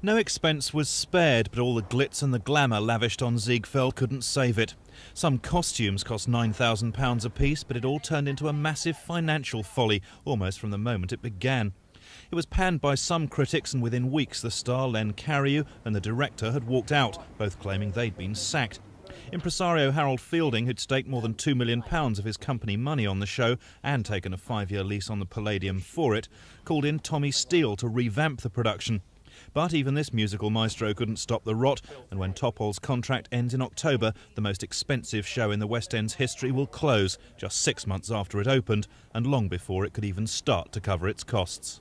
No expense was spared, but all the glitz and the glamour lavished on Ziegfeld couldn't save it. Some costumes cost £9,000 apiece, but it all turned into a massive financial folly almost from the moment it began. It was panned by some critics, and within weeks, the star Len Carrew and the director had walked out, both claiming they'd been sacked. Impresario Harold Fielding who'd staked more than £2 million of his company money on the show and taken a five year lease on the Palladium for it, called in Tommy Steele to revamp the production. But even this musical maestro couldn't stop the rot, and when Topol's contract ends in October, the most expensive show in the West End's history will close just six months after it opened, and long before it could even start to cover its costs.